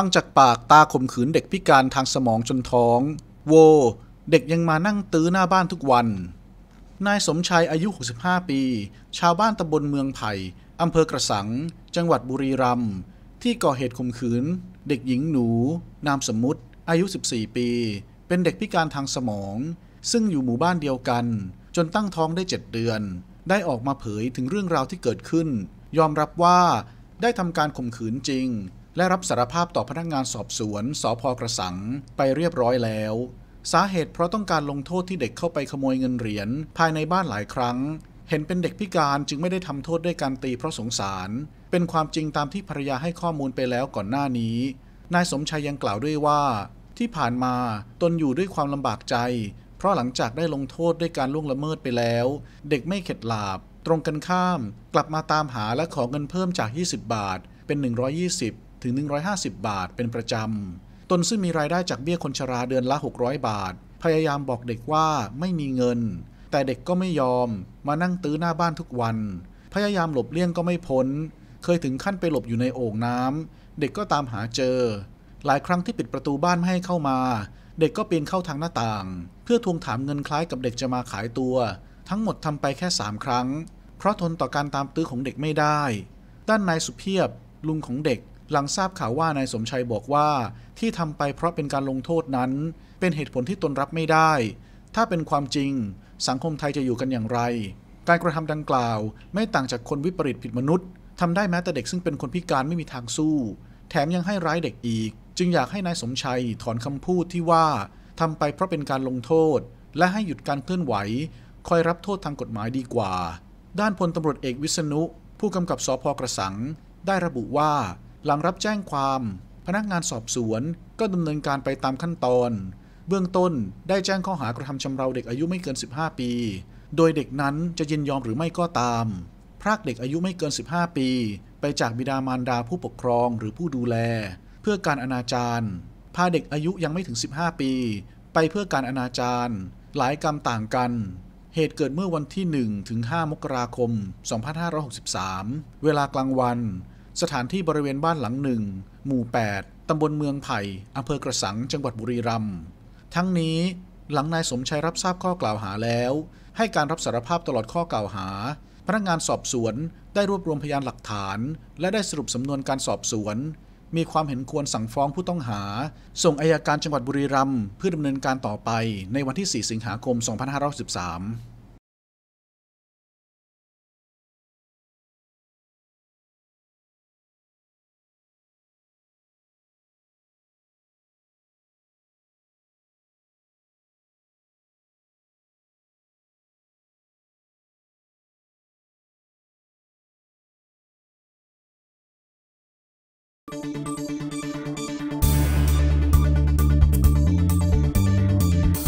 ฟังจากปากตาข่มขืนเด็กพิการทางสมองจนท้อง โว เด็กยังมานั่งตื้อหน้าบ้านทุกวัน นายสมชายอายุ 65 ปี ชาวบ้านตำบลเมืองไผ่อำเภอกระสัง จังหวัดบุรีรัมย์ ที่ก่อเหตุข่มขืน เด็กหญิงหนู นามสมมุติอายุ 14 ปี เป็นเด็กพิการทางสมอง ซึ่งอยู่หมู่บ้านเดียวกัน จนตั้งท้องได้7เดือน ได้ออกมาเผยถึงเรื่องราวที่เกิดขึ้น ยอมรับว่า ได้ทำการข่มขืนจริงและรับสารภาพต่อพนักงานสอบสวนสพกระสัง ไปเรียบร้อยแล้ว สาเหตุเพราะต้องการลงโทษที่เด็กเข้าไปขโมยเงินเหรียญ ภายในบ้านหลายครั้ง เห็นเป็นเด็กพิการจึงไม่ได้ทำโทษด้วยการตีเพราะสงสาร เป็นความจริงตามที่ภรรยาให้ข้อมูลไปแล้วก่อนหน้านี้ นายสมชายยังกล่าวด้วยว่า ที่ผ่านมาตนอยู่ด้วยความลำบากใจ เพราะหลังจากได้ลงโทษด้วยการล่วงละเมิดไปแล้ว เด็กไม่เข็ดหลาบ ตรงกันข้าม กลับมาตามหาและขอเงินเพิ่มจาก 20 บาทเป็น 120ถึง150 บาท เป็นประจำ ตนซึ่งมีรายได้จากเบี้ย คนชราเดือน ละ 600 บาท พยายามบอกเด็กว่าไม่มีเงิน แต่เด็กก็ไม่ยอม มานั่งตื้อหน้าบ้านทุกวัน พยายามหลบเลี่ยงก็ไม่พ้น เคยถึงขั้นไปหลบอยู่ใน โอ่งน้ำ เด็กก็ตามหาเจอ หลายครั้งที่ปิดประตูบ้านไม่ให้เข้ามา เด็กก็ปีนเข้าทางหน้าต่าง เพื่อทวงถามเงินคล้ายกับเด็กจะมาขายตัว ทั้งหมดทำไปแค่สามครั้ง เพราะทนต่อการตามตื้อของเด็กไม่ได้ด้านนายสุเพียบ ลุงของเด็กหลังทราบข่าวว่านายสมชัยบอกว่า ที่ทำไปเพราะเป็นการลงโทษนั้น เป็นเหตุผลที่ตนรับไม่ได้ ถ้าเป็นความจริง สังคมไทยจะอยู่กันอย่างไร การกระทำดังกล่าว ไม่ต่างจากคนวิปริตผิดมนุษย์ทำได้แม้แต่เด็กซึ่งเป็นคนพิการไม่มีทางสู้ แถมยังให้ร้ายเด็กอีก จึงอยากให้นายสมชัย ถอนคำพูดที่ว่าทำไปเพราะเป็นการลงโทษ และให้หยุดการเคลื่อนไหว คอยรับโทษทางกฎหมายดีกว่า ด้านพลตำรวจเอกวิษณุ ผู้กำกับสพกระสังได้ระบุว่าหลังรับแจ้งความ พนักงานสอบสวนก็ดำเนินการไปตามขั้นตอน เบื้องต้นได้แจ้งข้อหากระทำชำเราเด็กอายุไม่เกิน 15 ปี โดยเด็กนั้นจะยินยอมหรือไม่ก็ตาม พรากเด็กอายุไม่เกิน 15 ปี ไปจากบิดามารดาผู้ปกครองหรือผู้ดูแล เพื่อการอนาจาร พาเด็กอายุยังไม่ถึง 15 ปี ไปเพื่อการอนาจาร หลายกรรมต่างกัน เหตุเกิดเมื่อวันที่1ถึง5มกราคม 2563 เวลากลางวันสถานที่บริเวณบ้านหลังหนึ่ง หมู่ 8 ตำบลเมืองไผ่อำเภอกระสัง จังหวัดบุรีรัมย์ ทั้งนี้หลังนายสมชัยรับทราบข้อกล่าวหาแล้ว ให้การรับสารภาพตลอดข้อกล่าวหา พนักงานสอบสวนได้รวบรวมพยานหลักฐาน และได้สรุปสำนวนการสอบสวน มีความเห็นควรสั่งฟ้องผู้ต้องหาส่งอายการจังหวัดบุรีรัมย์เพื่อดำเนินการต่อไปในวันที่ 4 สิงหาคม 2513